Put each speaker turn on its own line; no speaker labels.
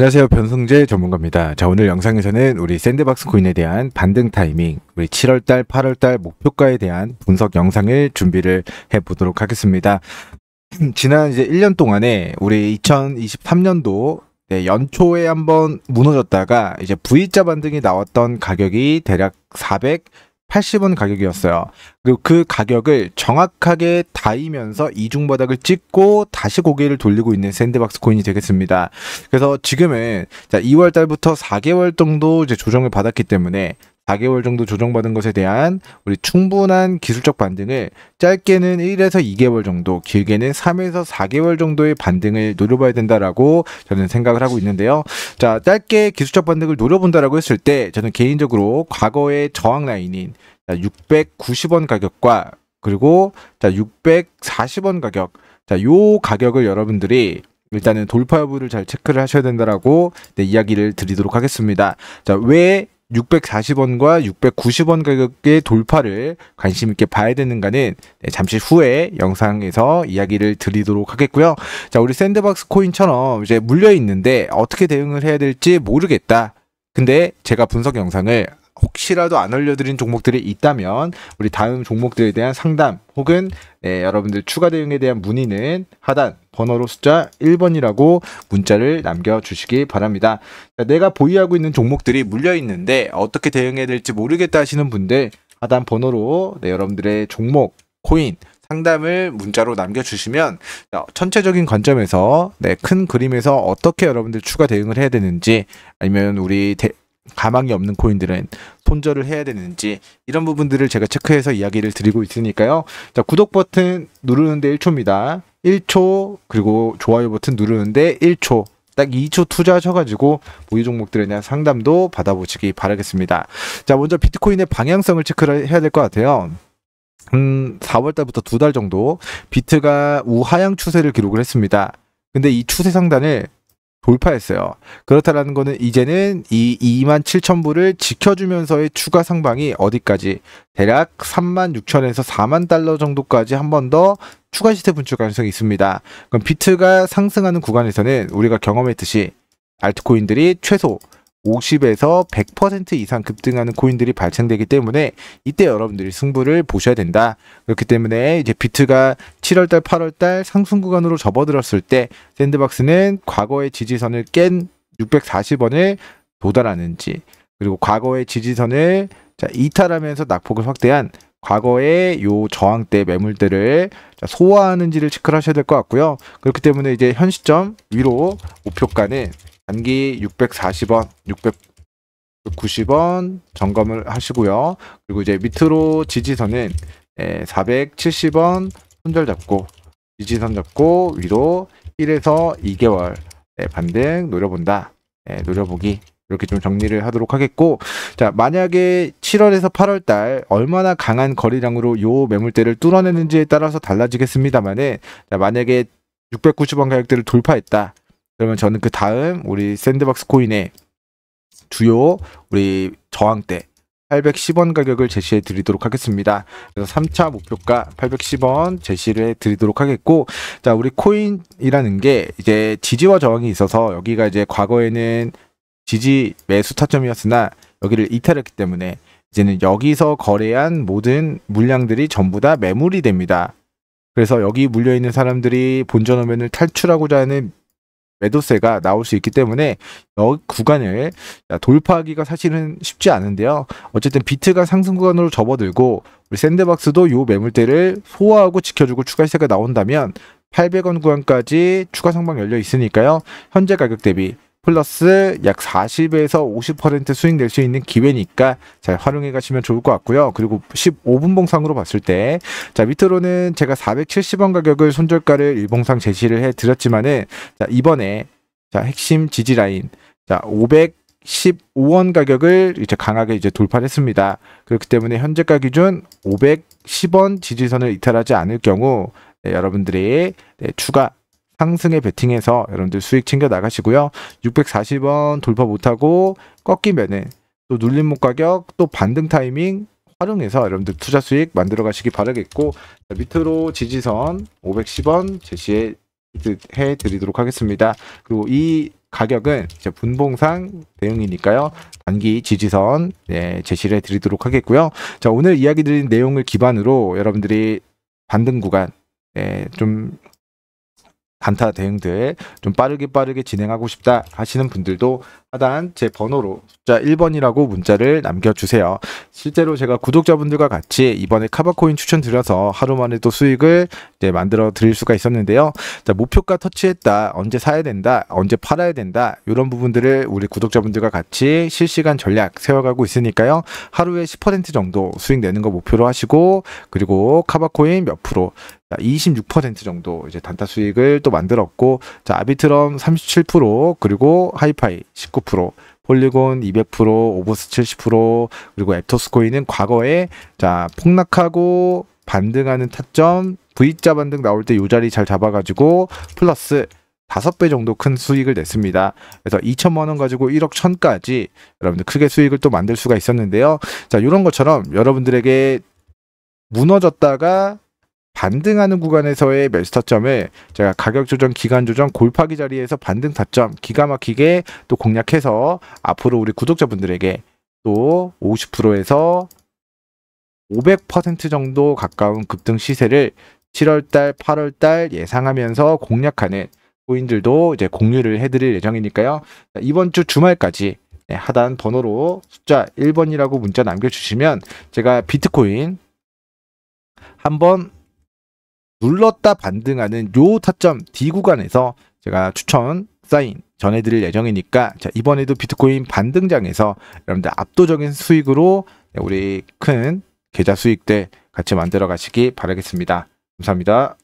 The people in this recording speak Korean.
안녕하세요. 변성재 전문가입니다. 자, 오늘 영상에서는 우리 샌드박스 코인에 대한 반등 타이밍, 우리 7월달, 8월달 목표가에 대한 분석 영상을 준비를 해보도록 하겠습니다. 지난 이제 1년 동안에 우리 2023년도 네, 연초에 한번 무너졌다가 이제 V자 반등이 나왔던 가격이 대략 400, 80원 가격이었어요. 그리고 그 가격을 정확하게 다이면서 이중바닥을 찍고 다시 고개를 돌리고 있는 샌드박스 코인이 되겠습니다. 그래서 지금은 2월 달부터 4개월 정도 이제 조정을 받았기 때문에 4개월 정도 조정받은 것에 대한 우리 충분한 기술적 반등을 짧게는 1에서 2개월 정도, 길게는 3에서 4개월 정도의 반등을 노려봐야 된다라고 저는 생각을 하고 있는데요. 자, 짧게 기술적 반등을 노려본다라고 했을 때 저는 개인적으로 과거의 저항 라인인 690원 가격과 그리고 자 640원 가격 자요 가격을 여러분들이 일단은 돌파 여부를 잘 체크를 하셔야 된다라고 네, 이야기를 드리도록 하겠습니다. 자, 왜 640원과 690원 가격의 돌파를 관심 있게 봐야 되는가는 네, 잠시 후에 영상에서 이야기를 드리도록 하겠고요. 자, 우리 샌드박스 코인처럼 이제 물려 있는데 어떻게 대응을 해야 될지 모르겠다. 근데 제가 분석 영상을 혹시라도 안 알려드린 종목들이 있다면 우리 다음 종목들에 대한 상담 혹은 네, 여러분들 추가 대응에 대한 문의는 하단 번호로 숫자 1번이라고 문자를 남겨주시기 바랍니다. 자, 내가 보유하고 있는 종목들이 물려있는데 어떻게 대응해야 될지 모르겠다 하시는 분들 하단 번호로 네, 여러분들의 종목, 코인, 상담을 문자로 남겨주시면 전체적인 관점에서 네, 큰 그림에서 어떻게 여러분들 추가 대응을 해야 되는지 아니면 우리 대, 가망이 없는 코인들은 손절을 해야 되는지 이런 부분들을 제가 체크해서 이야기를 드리고 있으니까요. 자, 구독 버튼 누르는데 1초입니다. 1초 그리고 좋아요 버튼 누르는데 1초 딱 2초 투자하셔가지고 보유 종목들에 대한 상담도 받아보시기 바라겠습니다. 자, 먼저 비트코인의 방향성을 체크를 해야 될 것 같아요. 음, 4월 달부터 두 달 정도 비트가 우하향 추세를 기록을 했습니다. 근데 이 추세 상단을 돌파했어요. 그렇다라는 거는 이제는 이 2만 7천 불을 지켜주면서의 추가 상방이 어디까지 대략 3만 6천에서 4만 달러 정도까지 한 번 더 추가 시세 분출 가능성이 있습니다. 그럼 비트가 상승하는 구간에서는 우리가 경험했듯이 알트코인들이 최소 50에서 100% 이상 급등하는 코인들이 발생되기 때문에 이때 여러분들이 승부를 보셔야 된다. 그렇기 때문에 이제 비트가 7월달, 8월달 상승 구간으로 접어들었을 때 샌드박스는 과거의 지지선을 깬 640원을 도달하는지 그리고 과거의 지지선을 이탈하면서 낙폭을 확대한 과거의 요 저항대 매물들을 소화하는지를 체크를 하셔야 될 것 같고요. 그렇기 때문에 이제 현 시점 위로 목표가는 단기 640원, 690원 점검을 하시고요. 그리고 이제 밑으로 지지선은 470원 예, 손절 잡고 지지선 잡고 위로 1에서 2개월 예, 반등 노려본다. 예, 노려보기 이렇게 좀 정리를 하도록 하겠고 자 만약에 7월에서 8월 달 얼마나 강한 거래량으로요 매물대를 뚫어내는지에 따라서 달라지겠습니다만은 만약에 690원 가격대를 돌파했다 그러면 저는 그 다음 우리 샌드박스 코인의 주요 우리 저항대 810원 가격을 제시해 드리도록 하겠습니다. 그래서 3차 목표가 810원 제시를 해 드리도록 하겠고, 자, 우리 코인이라는 게 이제 지지와 저항이 있어서 여기가 이제 과거에는 지지 매수 타점이었으나 여기를 이탈했기 때문에 이제는 여기서 거래한 모든 물량들이 전부 다 매물이 됩니다. 그래서 여기 물려있는 사람들이 본전 화면을 탈출하고자 하는 매도세가 나올 수 있기 때문에 여 구간을 돌파하기가 사실은 쉽지 않은데요. 어쨌든 비트가 상승 구간으로 접어들고 우리 샌드박스도 요 매물대를 소화하고 지켜주고 추가 시세가 나온다면 800원 구간까지 추가 상방 열려 있으니까요. 현재 가격 대비 플러스 약 40에서 50% 수익 낼 수 있는 기회니까 잘 활용해 가시면 좋을 것 같고요. 그리고 15분 봉상으로 봤을 때 자, 밑으로는 제가 470원 가격을 손절가를 일봉상 제시를 해 드렸지만은 자, 이번에 자, 핵심 지지 라인 자, 5 15원 가격을 이제 강하게 이제 돌파 했습니다. 그렇기 때문에 현재가 기준 510원 지지선을 이탈하지 않을 경우 네, 여러분들이 네, 추가 상승에 베팅해서 여러분들 수익 챙겨 나가시고요. 640원 돌파 못하고 꺾이면은 또 눌림목 가격 또 반등 타이밍 활용해서 여러분들 투자 수익 만들어 가시기 바라겠고 자, 밑으로 지지선 510원 제시해 드리도록 하겠습니다. 그리고 이 가격은 이제 분봉상 대응이니까요. 단기 지지선 네, 제시를 해드리도록 하겠고요. 자 오늘 이야기 드린 내용을 기반으로 여러분들이 반등 구간 네, 좀 단타 대응들 좀 빠르게 빠르게 진행하고 싶다 하시는 분들도 하단 제 번호로 숫자 1번이라고 문자를 남겨주세요. 실제로 제가 구독자분들과 같이 이번에 카바코인 추천드려서 하루만 에도 수익을 이제 만들어 드릴 수가 있었는데요. 자, 목표가 터치했다, 언제 사야 된다, 언제 팔아야 된다 이런 부분들을 우리 구독자분들과 같이 실시간 전략 세워가고 있으니까요. 하루에 10% 정도 수익 내는 거 목표로 하시고 그리고 카바코인 몇 프로 26% 정도 이제 단타 수익을 또 만들었고 자 아비트럼 37% 그리고 하이파이 19 19%, 폴리곤 200%, 오버스 70%, 그리고 앱토스 코인은 과거에 자 폭락하고 반등하는 타점 V자 반등 나올 때 요 자리 잘 잡아가지고 플러스 5배 정도 큰 수익을 냈습니다. 그래서 2천만 원 가지고 1억 1000까지 여러분들 크게 수익을 또 만들 수가 있었는데요. 자, 이런 것처럼 여러분들에게 무너졌다가 반등하는 구간에서의 매스터점을 제가 가격 조정, 기간 조정, 골파기 자리에서 반등 타점 기가 막히게 또 공략해서 앞으로 우리 구독자분들에게 또 50%에서 500% 정도 가까운 급등 시세를 7월달, 8월달 예상하면서 공략하는 코인들도 이제 공유를 해드릴 예정이니까요. 이번 주 주말까지 네, 하단 번호로 숫자 1번이라고 문자 남겨주시면 제가 비트코인 한번 눌렀다 반등하는 요 타점 D 구간에서 제가 추천 사인 전해드릴 예정이니까 자 이번에도 비트코인 반등장에서 여러분들 압도적인 수익으로 우리 큰 계좌 수익들 같이 만들어 가시기 바라겠습니다. 감사합니다.